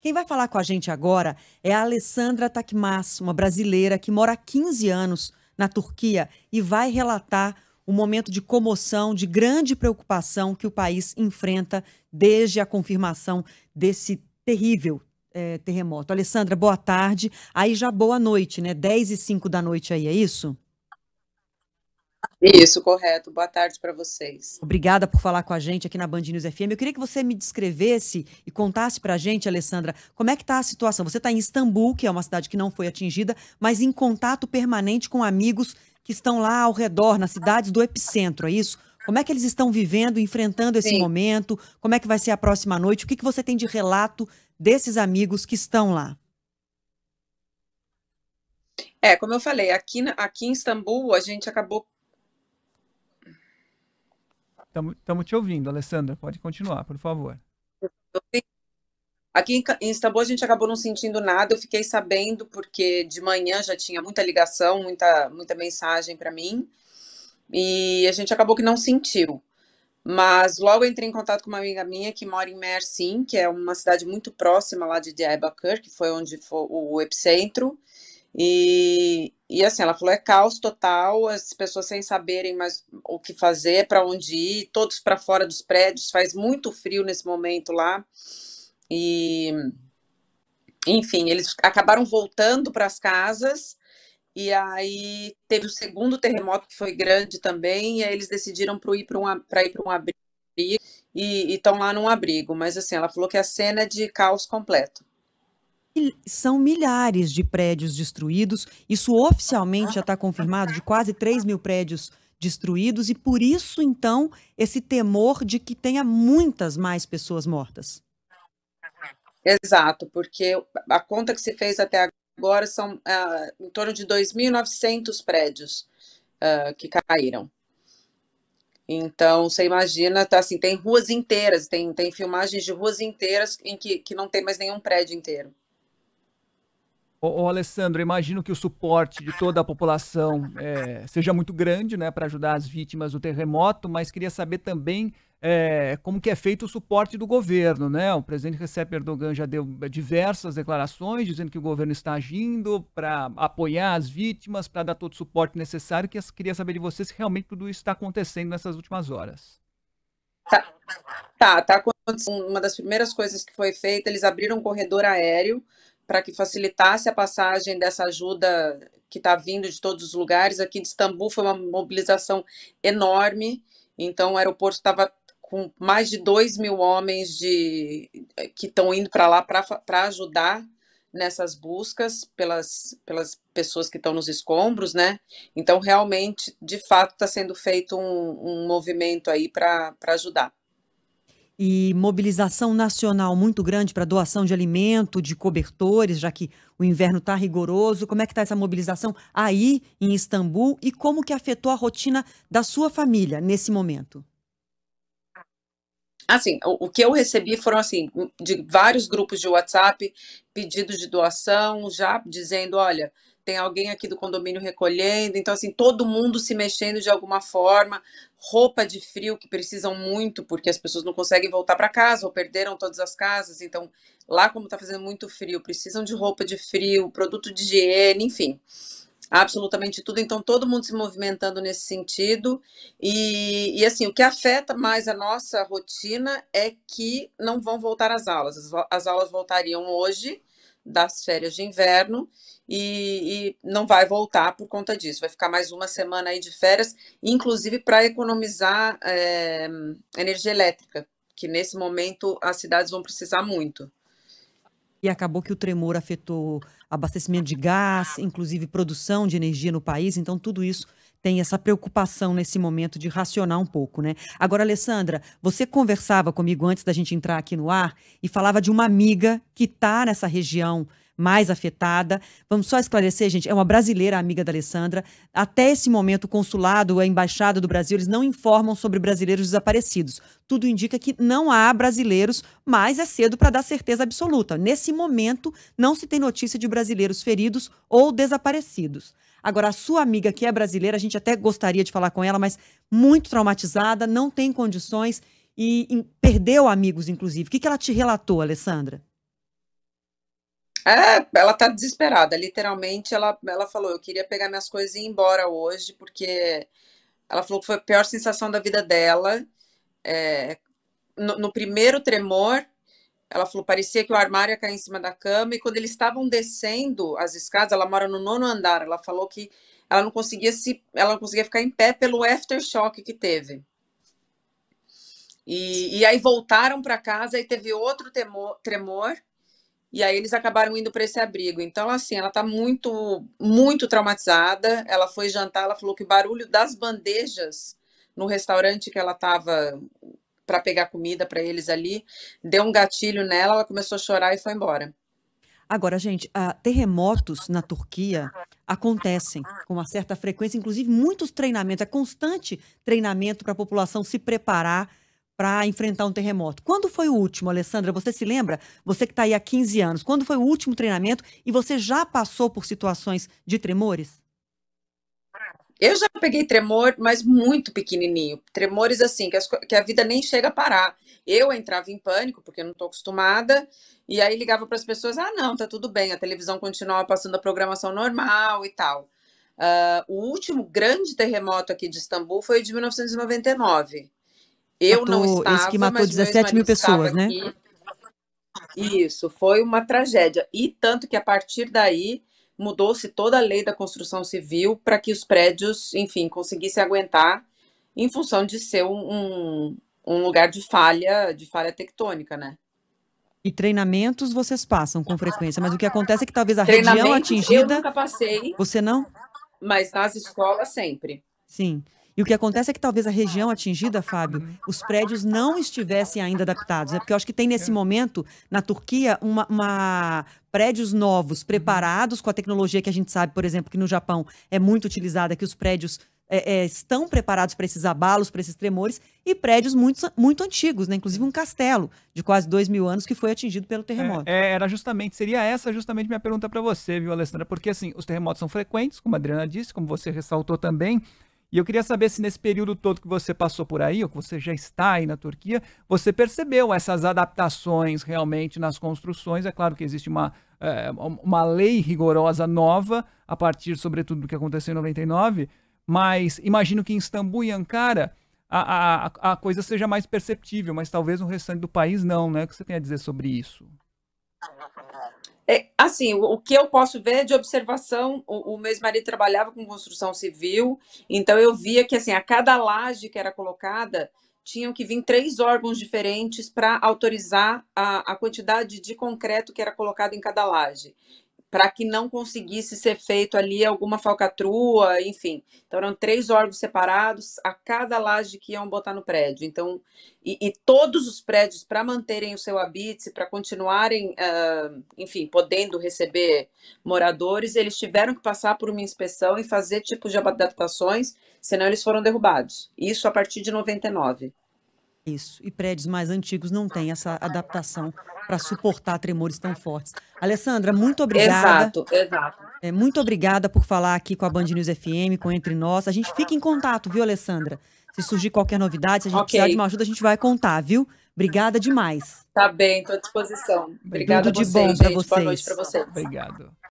Quem vai falar com a gente agora é a Alessandra Takmas, uma brasileira que mora há 15 anos na Turquia e vai relatar o momento de comoção, de grande preocupação que o país enfrenta desde a confirmação desse terrível é, terremoto. Alessandra, boa tarde. Aí já boa noite, né? 10 e 5 da noite aí, é isso? Isso, correto. Boa tarde para vocês. Obrigada por falar com a gente aqui na Band News FM. Eu queria que você me descrevesse e contasse para a gente, Alessandra, como é que está a situação. Você está em Istambul, que é uma cidade que não foi atingida, mas em contato permanente com amigos que estão lá ao redor, nas cidades do epicentro, é isso? Como é que eles estão vivendo, enfrentando esse Sim. momento? Como é que vai ser a próxima noite? O que, que você tem de relato desses amigos que estão lá? É, como eu falei, aqui, aqui em Istambul a gente acabou Estamos te ouvindo, Alessandra. Pode continuar, por favor. Aqui em Istambul a gente acabou não sentindo nada. Eu fiquei sabendo porque de manhã já tinha muita ligação, muita, muita mensagem para mim. E a gente acabou que não sentiu. Mas logo entrei em contato com uma amiga minha que mora em Mersin, que é uma cidade muito próxima lá de Diyarbakir, que foi onde foi o epicentro. E, e assim, ela falou: é caos total, as pessoas sem saberem mais o que fazer, para onde ir, todos para fora dos prédios, faz muito frio nesse momento lá. E enfim, eles acabaram voltando para as casas. E aí teve o segundo terremoto que foi grande também, e aí eles decidiram para ir para um, ir um abrigo e estão lá num abrigo. Mas assim, ela falou que a cena é de caos completo são milhares de prédios destruídos. Isso oficialmente já está confirmado, de quase 3 mil prédios destruídos, e por isso, então, esse temor de que tenha muitas mais pessoas mortas. Exato, porque a conta que se fez até agora são uh, em torno de 2.900 prédios uh, que caíram. Então, você imagina, tá, assim, tem ruas inteiras, tem, tem filmagens de ruas inteiras em que, que não tem mais nenhum prédio inteiro. Ô, ô, Alessandro, imagino que o suporte de toda a população é, seja muito grande, né, para ajudar as vítimas do terremoto, mas queria saber também é, como que é feito o suporte do governo, né? O presidente Recep Erdogan já deu diversas declarações dizendo que o governo está agindo para apoiar as vítimas, para dar todo o suporte necessário. Que queria saber de vocês se realmente tudo isso está acontecendo nessas últimas horas. Tá, tá, tá. Uma das primeiras coisas que foi feita, eles abriram um corredor aéreo para que facilitasse a passagem dessa ajuda que está vindo de todos os lugares. Aqui de Istambul foi uma mobilização enorme, então o aeroporto estava com mais de 2 mil homens de, que estão indo para lá para ajudar nessas buscas pelas, pelas pessoas que estão nos escombros, né? Então, realmente, de fato, está sendo feito um, um movimento aí para ajudar e mobilização nacional muito grande para doação de alimento, de cobertores, já que o inverno está rigoroso. Como é que está essa mobilização aí em Istambul e como que afetou a rotina da sua família nesse momento? Assim, o, o que eu recebi foram assim de vários grupos de WhatsApp pedidos de doação, já dizendo, olha, tem alguém aqui do condomínio recolhendo, então assim, todo mundo se mexendo de alguma forma, roupa de frio que precisam muito porque as pessoas não conseguem voltar para casa ou perderam todas as casas, então lá como está fazendo muito frio, precisam de roupa de frio, produto de higiene, enfim. Absolutamente tudo, então todo mundo se movimentando nesse sentido. E, e assim, o que afeta mais a nossa rotina é que não vão voltar as aulas. As, as aulas voltariam hoje, das férias de inverno e, e, não vai voltar por conta disso. Vai ficar mais uma semana aí de férias, inclusive para economizar é, energia elétrica, que nesse momento as cidades vão precisar muito. E acabou que o tremor afetou abastecimento de gás, inclusive produção de energia no país, então tudo isso tem essa preocupação nesse momento de racionar um pouco, né? Agora, Alessandra, você conversava comigo antes da gente entrar aqui no ar e falava de uma amiga que está nessa região mais afetada. Vamos só esclarecer, gente, é uma brasileira amiga da Alessandra. Até esse momento, o consulado, a embaixada do Brasil, eles não informam sobre brasileiros desaparecidos. Tudo indica que não há brasileiros, mas é cedo para dar certeza absoluta. Nesse momento, não se tem notícia de brasileiros feridos ou desaparecidos. Agora, a sua amiga que é brasileira, a gente até gostaria de falar com ela, mas muito traumatizada, não tem condições e perdeu amigos, inclusive. O que ela te relatou, Alessandra? É, ela tá desesperada, literalmente ela, ela falou, eu queria pegar minhas coisas e ir embora hoje, porque ela falou que foi a pior sensação da vida dela, é, no, no, primeiro tremor, ela falou, parecia que o armário ia cair em cima da cama, e quando eles estavam descendo as escadas, ela mora no nono andar, ela falou que ela não conseguia se, ela não conseguia ficar em pé pelo aftershock que teve. E, e aí voltaram para casa e teve outro temor, tremor e aí eles acabaram indo para esse abrigo. Então, assim, ela está muito, muito traumatizada. Ela foi jantar, ela falou que o barulho das bandejas no restaurante que ela estava para pegar comida para eles ali deu um gatilho nela, ela começou a chorar e foi embora. Agora, gente, ah, terremotos na Turquia acontecem com uma certa frequência, inclusive muitos treinamentos, é constante treinamento para a população se preparar para enfrentar um terremoto. Quando foi o último, Alessandra? Você se lembra? Você que está aí há 15 anos, quando foi o último treinamento e você já passou por situações de tremores? Eu já peguei tremor, mas muito pequenininho. Tremores assim, que, as, que a vida nem chega a parar. Eu entrava em pânico, porque eu não estou acostumada, e aí ligava para as pessoas: ah, não, tá tudo bem, a televisão continuava passando a programação normal e tal. Uh, o último grande terremoto aqui de Istambul foi de 1999. Eu matou, não estava, esse que matou 17 mil pessoas, né? Aqui. Isso, foi uma tragédia. E tanto que a partir daí mudou-se toda a lei da construção civil para que os prédios, enfim, conseguissem aguentar em função de ser um, um lugar de falha, de falha tectônica, né? E treinamentos vocês passam com frequência, mas o que acontece é que talvez a região atingida. Eu nunca passei. Você não? Mas nas escolas sempre. Sim. E o que acontece é que talvez a região atingida, Fábio, os prédios não estivessem ainda adaptados. Né? Porque eu acho que tem nesse é. momento, na Turquia, uma, uma prédios novos, preparados com a tecnologia que a gente sabe, por exemplo, que no Japão é muito utilizada, que os prédios é, é, estão preparados para esses abalos, para esses tremores, e prédios muito, muito antigos, né? inclusive um castelo de quase dois mil anos que foi atingido pelo é, terremoto. É, era justamente, seria essa justamente minha pergunta para você, viu, Alessandra? Porque assim, os terremotos são frequentes, como a Adriana disse, como você ressaltou também, e eu queria saber se nesse período todo que você passou por aí, ou que você já está aí na Turquia, você percebeu essas adaptações realmente nas construções. É claro que existe uma, é, uma lei rigorosa nova, a partir, sobretudo, do que aconteceu em 99, mas imagino que em Istambul e Ankara a, a, a coisa seja mais perceptível, mas talvez no restante do país não, né? O que você tem a dizer sobre isso? Ah, é, assim, o, o, que eu posso ver é de observação, o, o meu ex-marido trabalhava com construção civil, então eu via que assim, a cada laje que era colocada, tinham que vir três órgãos diferentes para autorizar a, a quantidade de concreto que era colocado em cada laje para que não conseguisse ser feito ali alguma falcatrua, enfim. Então eram três órgãos separados a cada laje que iam botar no prédio. Então, e, e todos os prédios para manterem o seu habite, para continuarem, uh, enfim, podendo receber moradores, eles tiveram que passar por uma inspeção e fazer tipos de adaptações, senão eles foram derrubados. Isso a partir de 99. Isso. E prédios mais antigos não têm essa adaptação para suportar tremores tão fortes. Alessandra, muito obrigada. Exato, exato. É, muito obrigada por falar aqui com a Band News FM, com Entre Nós. A gente fica em contato, viu, Alessandra? Se surgir qualquer novidade, se a gente okay. precisar de uma ajuda, a gente vai contar, viu? Obrigada demais. Tá bem, estou à disposição. Obrigada Tudo de vocês, bom para vocês. Boa noite para vocês. Obrigado.